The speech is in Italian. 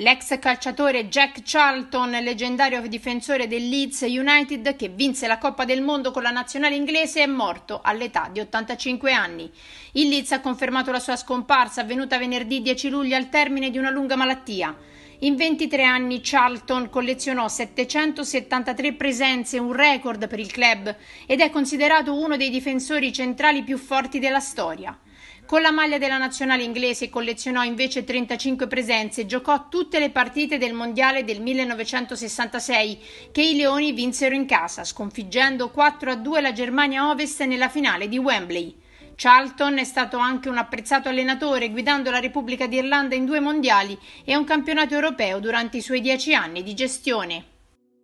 L'ex calciatore Jack Charlton, leggendario difensore del Leeds United che vinse la Coppa del Mondo con la nazionale inglese, è morto all'età di 85 anni. Il Leeds ha confermato la sua scomparsa avvenuta venerdì 10 luglio al termine di una lunga malattia. In 23 anni Charlton collezionò 773 presenze, un record per il club, ed è considerato uno dei difensori centrali più forti della storia. Con la maglia della nazionale inglese collezionò invece 35 presenze e giocò tutte le partite del Mondiale del 1966 che i Leoni vinsero in casa, sconfiggendo 4-2 la Germania Ovest nella finale di Wembley. Charlton è stato anche un apprezzato allenatore, guidando la Repubblica d'Irlanda in due mondiali e un campionato europeo durante i suoi dieci anni di gestione.